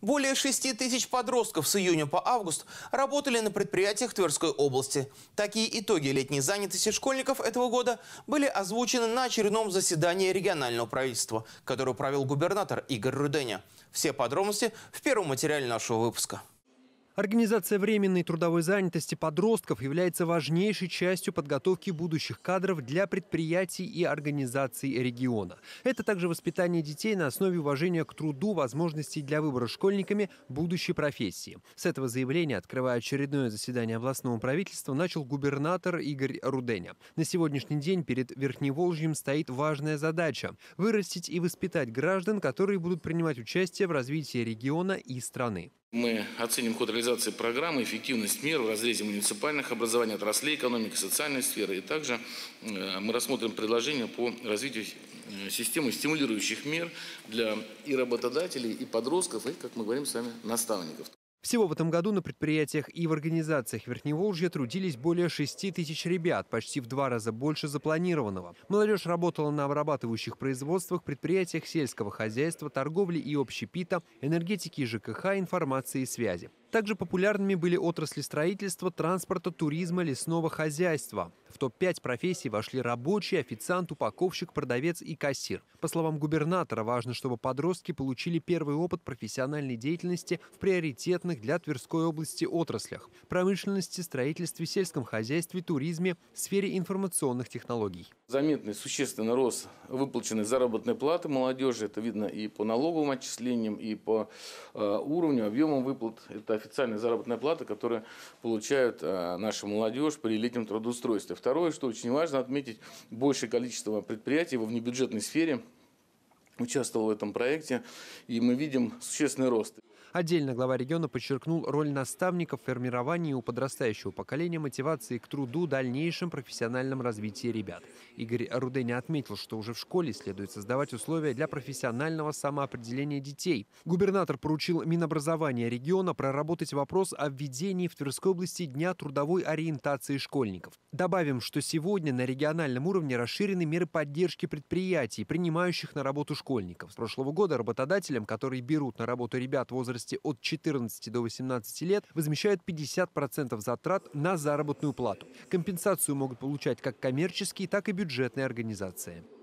Более 6 тысяч подростков с июня по август работали на предприятиях Тверской области. Такие итоги летней занятости школьников этого года были озвучены на очередном заседании регионального правительства, которое провел губернатор Игорь Руденя. Все подробности в первом материале нашего выпуска. Организация временной трудовой занятости подростков является важнейшей частью подготовки будущих кадров для предприятий и организаций региона. Это также воспитание детей на основе уважения к труду, возможностей для выбора школьниками будущей профессии. С этого заявления, открывая очередное заседание областного правительства, начал губернатор Игорь Руденя. На сегодняшний день перед Верхневолжьем стоит важная задача – вырастить и воспитать граждан, которые будут принимать участие в развитии региона и страны. Мы оценим ход реализации программы, эффективность мер в разрезе муниципальных образований, отраслей экономики, социальной сферы. И также э, мы рассмотрим предложения по развитию э, системы стимулирующих мер для и работодателей, и подростков, и, как мы говорим с вами, наставников. Всего в этом году на предприятиях и в организациях Верхневолжья трудились более 6 тысяч ребят, почти в два раза больше запланированного. Молодежь работала на обрабатывающих производствах, предприятиях сельского хозяйства, торговли и общепита, энергетики и ЖКХ, информации и связи. Также популярными были отрасли строительства, транспорта, туризма, лесного хозяйства. В топ-5 профессий вошли рабочий, официант, упаковщик, продавец и кассир. По словам губернатора, важно, чтобы подростки получили первый опыт профессиональной деятельности в приоритетных для Тверской области отраслях – промышленности, строительстве, сельском хозяйстве, туризме, сфере информационных технологий. Заметный существенный рост выплаченной заработной платы молодежи. Это видно и по налоговым отчислениям, и по э, уровню, объемам выплат. Это официальная заработная плата, которую получают э, наша молодежь при летнем трудоустройстве. Второе, что очень важно отметить, большее количество предприятий во внебюджетной сфере – участвовал в этом проекте, и мы видим существенный рост. Отдельно глава региона подчеркнул роль наставников в формировании у подрастающего поколения мотивации к труду, дальнейшем профессиональном развитии ребят. Игорь Руденя отметил, что уже в школе следует создавать условия для профессионального самоопределения детей. Губернатор поручил Минобразования региона проработать вопрос о введении в Тверской области Дня трудовой ориентации школьников. Добавим, что сегодня на региональном уровне расширены меры поддержки предприятий, принимающих на работу школьников школьников. С прошлого года работодателям, которые берут на работу ребят в возрасте от 14 до 18 лет, возмещают 50% затрат на заработную плату. Компенсацию могут получать как коммерческие, так и бюджетные организации.